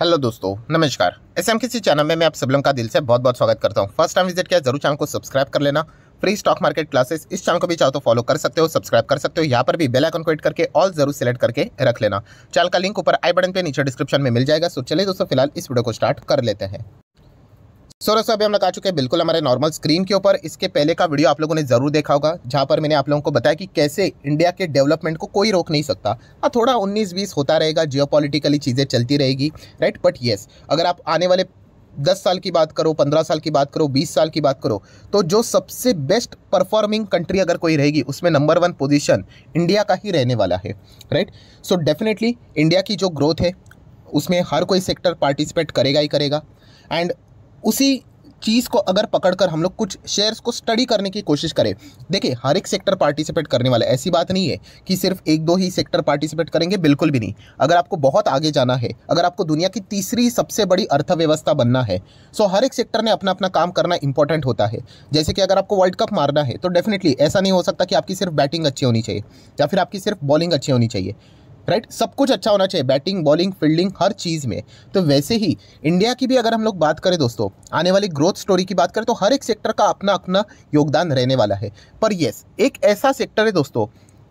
Hello दोस्तों नमस्कार S M किसी चैनल में मैं आप सब लोगों का दिल से बहुत बहुत स्वागत करता हूँ फर्स्ट टाइम विजिट किया जरूर चैनल को सब्सक्राइब कर लेना फ्री स्टॉक मार्केट क्लासेस इस चैनल को भी चाहो तो फॉलो कर सकते हो सब्सक्राइब कर सकते हो यहाँ पर भी बेल आइकन को एड करके ऑल जरूर सेलेक्ट करके रख लेना चैनल का लिंक ऊपर आई बटन पे नीचे डिस्क्रिप्शन में मिल जाएगा सो चलिए दोस्तों फिलहाल इस वीडियो को स्टार्ट कर लेते हैं सोरे से अभी हम लोग आ चुके हैं बिल्कुल हमारे नॉर्मल स्क्रीन के ऊपर इसके पहले का वीडियो आप लोगों ने जरूर देखा होगा जहां पर मैंने आप लोगों को बताया कि कैसे इंडिया के डेवलपमेंट को कोई रोक नहीं सकता हाँ थोडा उन्नीस बीस होता रहेगा जियो चीज़ें चलती रहेगी राइट बट येस अगर आप आने वाले दस साल की बात करो पंद्रह साल की बात करो बीस साल की बात करो तो जो सबसे बेस्ट परफॉर्मिंग कंट्री अगर कोई रहेगी उसमें नंबर वन पोजीशन इंडिया का ही रहने वाला है राइट सो डेफिनेटली इंडिया की जो ग्रोथ है उसमें हर कोई सेक्टर पार्टिसिपेट करेगा ही करेगा एंड उसी चीज़ को अगर पकड़कर हम लोग कुछ शेयर्स को स्टडी करने की कोशिश करें देखिए हर एक सेक्टर पार्टिसिपेट करने वाला ऐसी बात नहीं है कि सिर्फ एक दो ही सेक्टर पार्टिसिपेट करेंगे बिल्कुल भी नहीं अगर आपको बहुत आगे जाना है अगर आपको दुनिया की तीसरी सबसे बड़ी अर्थव्यवस्था बनना है सो हर एक सेक्टर ने अपना अपना काम करना इंपॉर्टेंट होता है जैसे कि अगर आपको वर्ल्ड कप मारना है तो डेफिनेटली ऐसा नहीं हो सकता कि आपकी सिर्फ बैटिंग अच्छी होनी चाहिए या फिर आपकी सिर्फ बॉलिंग अच्छी होनी चाहिए राइट सब कुछ अच्छा होना चाहिए बैटिंग बॉलिंग फील्डिंग हर चीज़ में तो वैसे ही इंडिया की भी अगर हम लोग बात करें दोस्तों आने वाली ग्रोथ स्टोरी की बात करें तो हर एक सेक्टर का अपना अपना योगदान रहने वाला है पर येस एक ऐसा सेक्टर है दोस्तों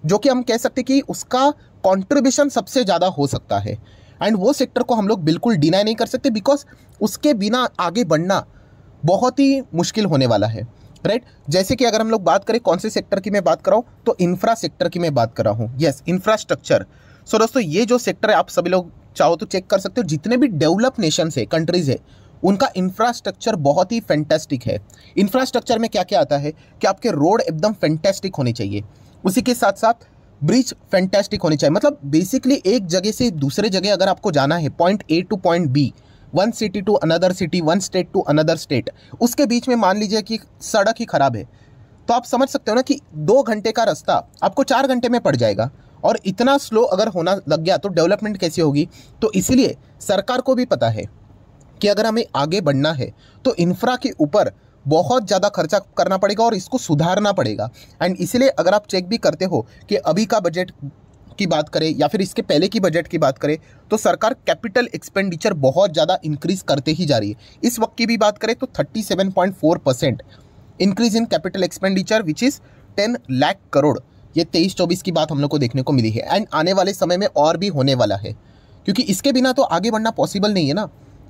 जो कि हम कह सकते कि उसका कॉन्ट्रीब्यूशन सबसे ज़्यादा हो सकता है एंड वो सेक्टर को हम लोग बिल्कुल डिनाई नहीं कर सकते बिकॉज उसके बिना आगे बढ़ना बहुत ही मुश्किल होने वाला है राइट right? जैसे कि अगर हम लोग बात करें कौन से सेक्टर की मैं बात कर रहा हूँ तो इंफ्रा सेक्टर की मैं बात कर रहा हूँ यस इंफ्रास्ट्रक्चर सो so दोस्तों ये जो सेक्टर है आप सभी लोग चाहो तो चेक कर सकते हो जितने भी डेवलप नेशंस है कंट्रीज़ है उनका इंफ्रास्ट्रक्चर बहुत ही फैंटेस्टिक है इंफ्रास्ट्रक्चर में क्या क्या आता है कि आपके रोड एकदम फैंटेस्टिक होने चाहिए उसी के साथ साथ ब्रिज फैंटेस्टिक होने चाहिए मतलब बेसिकली एक जगह से दूसरे जगह अगर आपको जाना है point A to point B one city to another city one state to another state उसके बीच में मान लीजिए कि सड़क ही ख़राब है तो आप समझ सकते हो ना कि दो घंटे का रास्ता आपको चार घंटे में पड़ जाएगा और इतना स्लो अगर होना लग गया तो डेवलपमेंट कैसे होगी तो इसलिए सरकार को भी पता है कि अगर हमें आगे बढ़ना है तो इंफ्रा के ऊपर बहुत ज़्यादा खर्चा करना पड़ेगा और इसको सुधारना पड़ेगा एंड इसलिए अगर आप चेक भी करते हो कि अभी का बजट की बात करें या फिर इसके पहले की बजट की बात करें तो सरकार कैपिटल एक्सपेंडिचर बहुत ज़्यादा इंक्रीज करते ही जा रही है इस वक्त की भी बात करें तो 37.4 percent increase in capital expenditure which is ten lakh crore ये तेईस चौबीस की बात हम लोग को देखने को मिली है एंड आने वाले समय में और भी होने वाला है क्योंकि इसके बिना तो आगे बढ़ना पॉसिबल नहीं है ना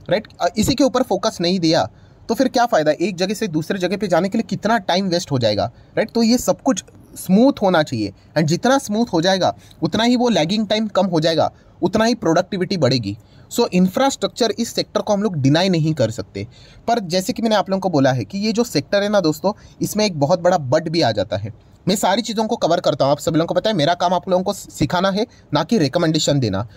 राइट इसी के ऊपर फोकस नहीं दिया तो फिर क्या फ़ायदा एक जगह से दूसरे जगह पे जाने के लिए कितना टाइम वेस्ट हो जाएगा राइट तो ये सब कुछ स्मूथ होना चाहिए एंड जितना स्मूथ हो जाएगा उतना ही वो लैगिंग टाइम कम हो जाएगा उतना ही प्रोडक्टिविटी बढ़ेगी सो so, इंफ्रास्ट्रक्चर इस सेक्टर को हम लोग डिनाई नहीं कर सकते पर जैसे कि मैंने आप लोगों को बोला है कि ये जो सेक्टर है ना दोस्तों इसमें एक बहुत बड़ा बट भी आ जाता है मैं सारी चीज़ों को कवर करता हूँ आप सभी लोगों को पता है मेरा काम आप लोगों को सिखाना है ना कि रिकमेंडेशन देना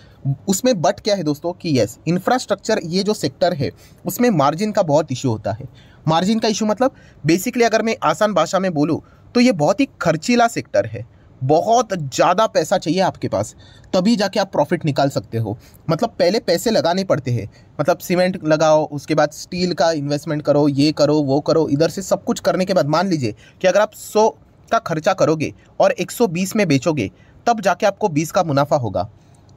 उसमें बट क्या है दोस्तों कि यस इंफ्रास्ट्रक्चर ये जो सेक्टर है उसमें मार्जिन का बहुत इशू होता है मार्जिन का इशू मतलब बेसिकली अगर मैं आसान भाषा में बोलूँ तो ये बहुत ही खर्चीला सेक्टर है बहुत ज़्यादा पैसा चाहिए आपके पास तभी जाके आप प्रॉफिट निकाल सकते हो मतलब पहले पैसे लगाने पड़ते हैं मतलब सीमेंट लगाओ उसके बाद स्टील का इन्वेस्टमेंट करो ये करो वो करो इधर से सब कुछ करने के बाद मान लीजिए कि अगर आप सौ का खर्चा करोगे और 120 में बेचोगे तब जाके आपको 20 का मुनाफा होगा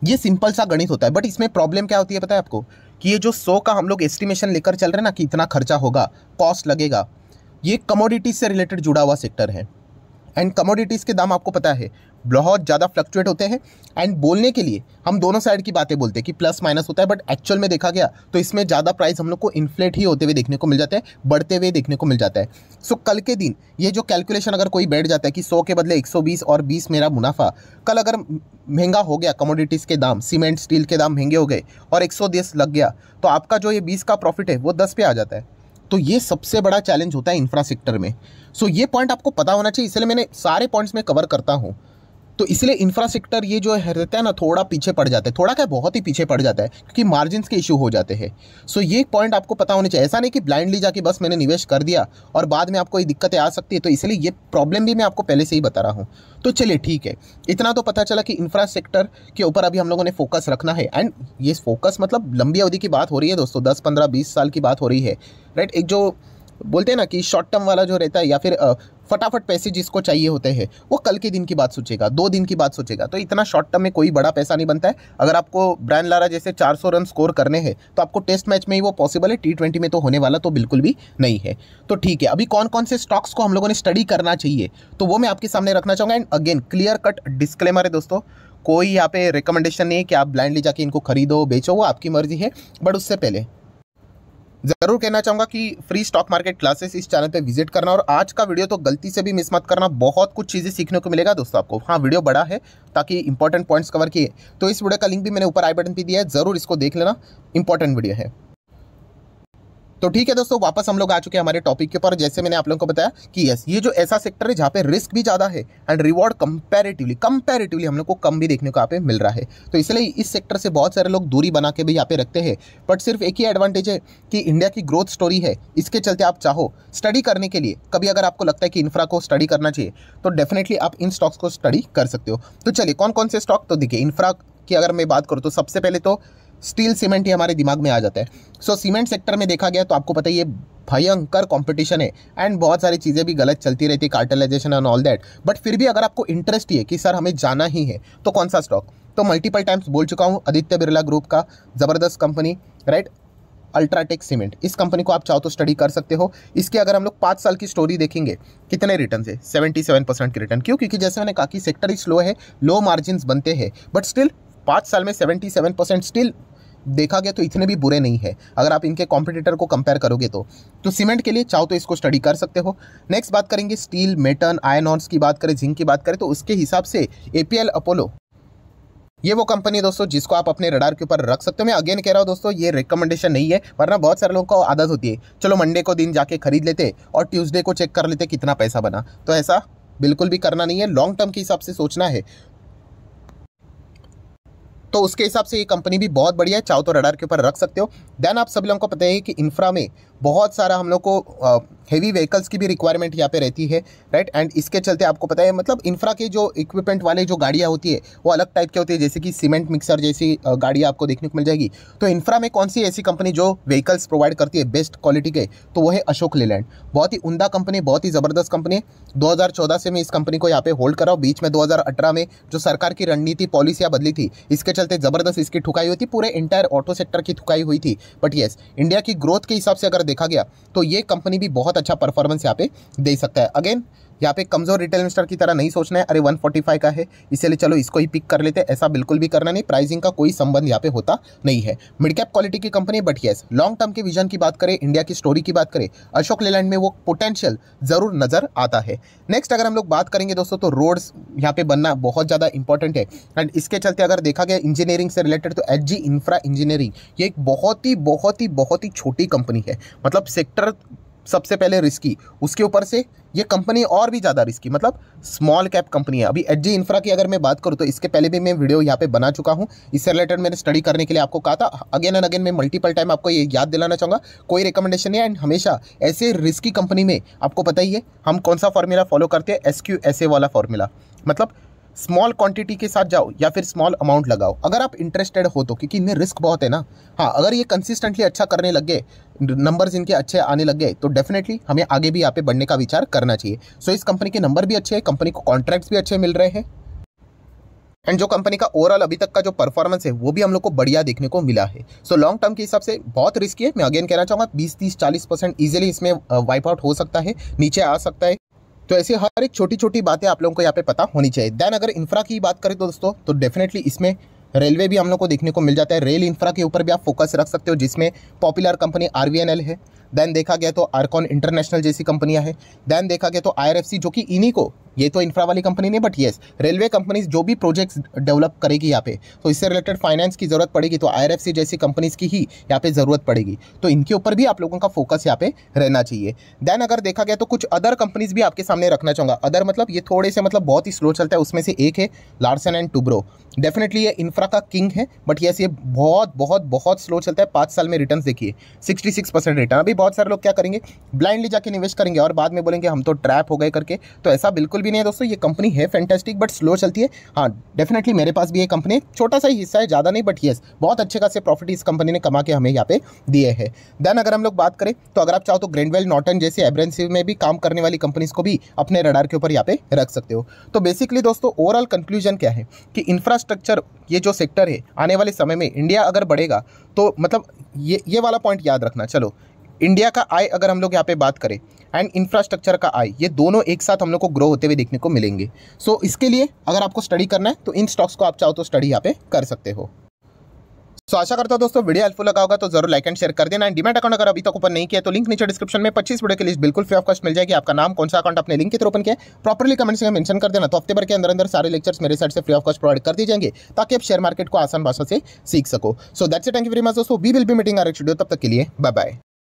ये सिंपल सा गणित होता है बट इसमें प्रॉब्लम क्या होती है पता है आपको कि ये जो सौ का हम लोग एस्टिमेशन लेकर चल रहे हैं ना कि इतना खर्चा होगा कॉस्ट लगेगा ये कमोडिटीज से रिलेटेड जुड़ा हुआ सेक्टर है एंड कमोडिटीज़ के दाम आपको पता है बहुत ज़्यादा फ्लक्चुएट होते हैं एंड बोलने के लिए हम दोनों साइड की बातें बोलते हैं कि प्लस माइनस होता है बट एक्चुअल में देखा गया तो इसमें ज़्यादा प्राइस हम लोग को इन्फ्लेट ही होते हुए देखने को मिल जाता है बढ़ते हुए देखने को मिल जाता है सो कल के दिन ये जो कैलकुलेशन अगर कोई बैठ जाता है कि सौ के बदले एक और बीस मेरा मुनाफा कल अगर महंगा हो गया कमोडिटीज़ के दाम सीमेंट स्टील के दाम महंगे हो गए और एक लग गया तो आपका जो ये बीस का प्रॉफिट है वो दस पे आ जाता है तो ये सबसे बड़ा चैलेंज होता है इंफ्रास्ट्रक्चर में सो so ये पॉइंट आपको पता होना चाहिए इसलिए मैंने सारे पॉइंट्स में कवर करता हूँ तो इसलिए इंफ्रास्ट्रक्चर ये जो है रहता है ना थोड़ा पीछे पड़ जाता है थोड़ा क्या बहुत ही पीछे पड़ जाता है क्योंकि मार्जिन के इशू हो जाते हैं सो ये पॉइंट आपको पता होने चाहिए ऐसा नहीं कि ब्लाइंडली जाके बस मैंने निवेश कर दिया और बाद में आपको ये दिक्कतें आ सकती है तो इसलिए ये प्रॉब्लम भी मैं आपको पहले से ही बता रहा हूँ तो चलिए ठीक है इतना तो पता चला कि इंफ्रास्ट्रक्चर के ऊपर अभी हम लोगों ने फोकस रखना है एंड ये फोकस मतलब लंबी अवधि की बात हो रही है दोस्तों दस पंद्रह बीस साल की बात हो रही है राइट एक जो बोलते हैं ना कि शॉर्ट टर्म वाला जो रहता है या फिर फटाफट पैसे जिसको चाहिए होते हैं वो कल के दिन की बात सोचेगा दो दिन की बात सोचेगा तो इतना शॉर्ट टर्म में कोई बड़ा पैसा नहीं बनता है अगर आपको ब्रायन लारा जैसे 400 रन स्कोर करने हैं तो आपको टेस्ट मैच में ही वो पॉसिबल है टी में तो होने वाला तो बिल्कुल भी नहीं है तो ठीक है अभी कौन कौन से स्टॉक्स को हम लोगों ने स्टडी करना चाहिए तो वो मैं आपके सामने रखना चाहूँगा and again clear cut disclaimer है दोस्तों कोई यहाँ पे रिकमेंडेशन नहीं है कि आप ब्लाइंडली जाके इनको खरीदो बेचो वो आपकी मर्जी है बट उससे पहले ज़रूर कहना चाहूँगा कि फ्री स्टॉक मार्केट क्लासेस इस चैनल पे विजिट करना और आज का वीडियो तो गलती से भी मिस मत करना बहुत कुछ चीज़ें सीखने को मिलेगा दोस्तों आपको हाँ वीडियो बड़ा है ताकि इंपॉर्टेंट पॉइंट्स कवर किए तो इस वीडियो का लिंक भी मैंने ऊपर आई बटन पर दिया है ज़रूर इसको देख लेना इंपॉर्टेंट वीडियो है तो ठीक है दोस्तों वापस हम लोग आ चुके हैं हमारे टॉपिक के ऊपर जैसे मैंने आप लोगों को बताया कि यस ये जो ऐसा सेक्टर है जहाँ पे रिस्क भी ज़्यादा है एंड रिवॉर्ड कंपैरेटिवली कंपैरेटिवली हम लोग को कम भी देखने को यहाँ पे मिल रहा है तो इसलिए इस सेक्टर से बहुत सारे लोग दूरी बना के भी यहाँ पे रखते हैं बट सिर्फ एक ही एडवांटेज है कि इंडिया की ग्रोथ स्टोरी है इसके चलते आप चाहो स्टडी करने के लिए कभी अगर आपको लगता है कि इंफ्रा को स्टडी करना चाहिए तो डेफिनेटली आप इन स्टॉक्स को स्टडी कर सकते हो तो चलिए कौन कौन से स्टॉक तो देखिए इंफ्रा की अगर मैं बात करूँ तो सबसे पहले तो स्टील सीमेंट ही हमारे दिमाग में आ जाता है सो so, सीमेंट सेक्टर में देखा गया तो आपको पता है ये भयंकर कंपटीशन है एंड बहुत सारी चीज़ें भी गलत चलती रहती है cartelisation and all that but फिर भी अगर आपको इंटरेस्ट ही है कि सर हमें जाना ही है तो कौन सा स्टॉक तो मल्टीपल टाइम्स बोल चुका हूँ आदित्य बिरला ग्रुप का ज़बरदस्त कंपनी राइट अल्ट्राटेक सीमेंट इस कंपनी को आप चाहो तो स्टडी कर सकते हो इसके अगर हम लोग पाँच साल की स्टोरी देखेंगे कितने रिटर्न है सेवेंटी सेवन परसेंट के रिटर्न क्यों क्योंकि जैसे मैंने कहा कि सेक्टर ही स्लो है लो मार्जिन बनते हैं बट स्टिल पाँच साल में सेवेंटी सेवन परसेंट स्टिल देखा गया तो इतने भी बुरे नहीं है अगर आप इनके कॉम्पिटिटर को कंपेयर करोगे तो तो सीमेंट के लिए चाहो तो इसको स्टडी कर सकते हो नेक्स्ट बात करेंगे स्टील मेटन आयन ऑर्स की बात करें जिंक की बात करें तो उसके हिसाब से एल अपोलो ये वो कंपनी दोस्तों जिसको आप अपने रडार के ऊपर रख सकते हो मैं अगेन कह रहा हूँ दोस्तों ये रिकमेंडेशन नहीं है वरना बहुत सारे लोगों को आदत होती है चलो मंडे को दिन जाके खरीद लेते और ट्यूसडे को चेक कर लेते कितना पैसा बना तो ऐसा बिल्कुल भी करना नहीं है लॉन्ग टर्म के हिसाब से सोचना है तो उसके हिसाब से ये कंपनी भी बहुत बढ़िया है चाहो तो रडार के ऊपर रख सकते हो देन आप सभी लोगों को पता है कि इंफ्रा में बहुत सारा हम लोग को हैवी व्हीकल्स की भी रिक्वायरमेंट यहाँ पे रहती है राइट एंड इसके चलते आपको पता है मतलब इंफ्रा के जो इक्विपमेंट वाले जो गाड़ियाँ होती है वो अलग टाइप के होती है जैसे कि सीमेंट मिक्सर जैसी गाड़ियाँ आपको देखने को मिल जाएगी तो इंफ्रा में कौन सी ऐसी कंपनी जो व्हीकल्स प्रोवाइड करती है बेस्ट क्वालिटी के तो वो है अशोक लेलैंड बहुत ही उमदा कंपनी बहुत ही ज़बरदस्त कंपनी है 2014 से मैं इस कंपनी को यहाँ पे होल्ड कराऊँ बीच में दो में जो सरकार की रणनीति पॉलिसियाँ बदली थी इसके चलते ज़बरदस्त इसकी ठुकाई हुई थी पूरे इंटायर ऑटो सेक्टर की ठुकाई हुई थी बट येस इंडिया की ग्रोथ के हिसाब से अगर देखा गया तो ये कंपनी भी बहुत अच्छा परफॉर्मेंस यहाँ पे दे सकता है अगेन यहाँ पे कमज़ोर रिटेल इन्वेस्टर की तरह नहीं सोचना है अरे 145 का है इसलिए चलो इसको ही पिक कर लेते हैं ऐसा बिल्कुल भी करना नहीं प्राइसिंग का कोई संबंध यहाँ पे होता नहीं है मिड कैप क्वालिटी की company but yes long term के विजन की बात करें इंडिया की स्टोरी की बात करें अशोक लेलैंड में वो पोटेंशियल ज़रूर नज़र आता है नेक्स्ट अगर हम लोग बात करेंगे दोस्तों तो रोड्स यहाँ पे बनना बहुत ज़्यादा इंपॉर्टेंट है एंड इसके चलते अगर देखा गया इंजीनियरिंग से रिलेटेड तो एच इंफ्रा इंजीनियरिंग ये एक बहुत ही बहुत ही बहुत ही छोटी कंपनी है मतलब सेक्टर सबसे पहले रिस्की उसके ऊपर से ये कंपनी और भी ज़्यादा रिस्की मतलब स्मॉल कैप कंपनी है अभी एच जी इंफ्रा की अगर मैं बात करूँ तो इसके पहले भी मैं वीडियो यहाँ पे बना चुका हूँ इससे रिलेटेड मैंने स्टडी करने के लिए आपको कहा था अगेन एंड अगेन मैं मल्टीपल टाइम आपको ये याद दिलाना चाहूँगा कोई रिकमेंडेशन नहीं एंड हमेशा ऐसे रिस्की कंपनी में आपको पता ही है हम कौन सा फॉर्मूला फॉलो करते हैं एस क्यू एस ए वाला फॉर्मूला मतलब स्मॉल क्वांटिटी के साथ जाओ या फिर स्मॉल अमाउंट लगाओ अगर आप इंटरेस्टेड हो तो क्योंकि इनमें रिस्क बहुत है ना हाँ अगर ये कंसिस्टेंटली अच्छा करने लग गए नंबर्स इनके अच्छे आने लग गए तो डेफिनेटली हमें आगे भी यहाँ पे बढ़ने का विचार करना चाहिए सो so, इस कंपनी के नंबर भी अच्छे हैं कंपनी को कॉन्ट्रैक्ट्स भी अच्छे मिल रहे हैं एंड जो कंपनी का ओवरऑल अभी तक का जो परफॉर्मेंस है वो भी हम लोग को बढ़िया देखने को मिला है सो लॉन्ग टर्म के हिसाब से बहुत रिस्की है मैं अगेन कहना चाहूँगा बीस तीस चालीस परसेंट ईजिली इसमें वाइप आउट हो सकता है नीचे आ सकता है तो ऐसी हर एक छोटी छोटी बातें आप लोगों को यहाँ पे पता होनी चाहिए देन अगर इंफ्रा की बात करें तो दोस्तों तो डेफिनेटली इसमें रेलवे भी हम लोग को देखने को मिल जाता है रेल इंफ्रा के ऊपर भी आप फोकस रख सकते हो जिसमें पॉपुलर कंपनी आर है देन देखा गया तो आरकॉन इंटरनेशनल जैसी कंपनियां हैं देन देखा गया तो आईआरएफसी जो कि इन्हीं को ये तो इंफ्रा वाली कंपनी नहीं बट येस रेलवे कंपनीज जो भी प्रोजेक्ट्स डेवलप करेगी यहाँ पे तो इससे रिलेटेड फाइनेंस की जरूरत पड़ेगी तो आईआरएफसी जैसी कंपनीज की ही यहाँ पे ज़रूरत पड़ेगी तो इनके ऊपर भी आप लोगों का फोकस यहाँ पे रहना चाहिए देन अगर देखा गया तो कुछ अदर कंपनीज भी आपके सामने रखना चाहूँगा अदर मतलब ये थोड़े से मतलब बहुत ही स्लो चलता है उसमें से एक है लार्सन एंड टूब्रो डेफिनेटली ये इंफ्रा का किंग है बट येस ये बहुत बहुत बहुत स्लो चलता है पाँच साल में रिटर्न देखिए सिक्सटी रिटर्न अभी बहुत सारे लोग क्या करेंगे ब्लाइंडली जाके निवेश करेंगे और बाद में बोलेंगे हम तो ट्रैप हो गए करके तो ऐसा बिल्कुल भी नहीं है दोस्तों ये कंपनी है फैंटेस्टिक बट स्लो चलती है हाँ डेफिनेटली मेरे पास भी ये कंपनी छोटा सा ही हिस्सा है ज़्यादा नहीं बट येस बहुत अच्छे खासे प्रॉफिट इस कंपनी ने कमा के हमें यहाँ पे दिए है देन अगर हम लोग बात करें तो अगर आप चाहो तो ग्रेंडवेल नॉटन जैसे एब्रेंसिव में भी काम करने वाली कंपनीज को भी अपने रडार के ऊपर यहाँ पे रख सकते हो तो बेसिकली दोस्तों ओवरऑल कंक्लूजन क्या है कि इंफ्रास्ट्रक्चर ये जो सेक्टर है आने वाले समय में इंडिया अगर बढ़ेगा तो मतलब ये ये वाला पॉइंट याद रखना चलो इंडिया का आय अगर हम लोग यहाँ पे बात करें एंड इंफ्रास्ट्रक्चर का आय ये दोनों एक साथ हम लोग को ग्रो होते हुए देखने को मिलेंगे सो so, इसके लिए अगर आपको स्टडी करना है तो इन स्टॉक्स को आप चाहो तो स्टडी यहाँ पे कर सकते हो सो so, आशा करता हूँ दोस्तों वीडियो हेल्पफुल लगा होगा तो जरूर लाइक एंड शेयर कर देना एंड डिमेट अकाउंट अगर अभी तक ओपन नहीं किया तो लिंक नीचे डिस्क्रिप्शन में पच्चीस वीडियो की लिस्ट बिल्कुल फ्री ऑफ कॉस्ट मिल जाएगी आपका नाम कौन सा अकाउंट अपने लिंक के थ्रू ओपन किया प्रॉपर्ली कमेंट्स में मेंशन कर देना तो हफ्ते भर के अंदर अंदर सारे लेक्चर्स मेरे साइड से फ्री ऑफ कॉस्ट प्रोवाइड कर दी जाएंगे ताकि आप शेयर मार्केट को आसान भाषा से सीख सको so that's thank you very much दोस्तों we will be meeting our video तब तक के लिए बाय बाय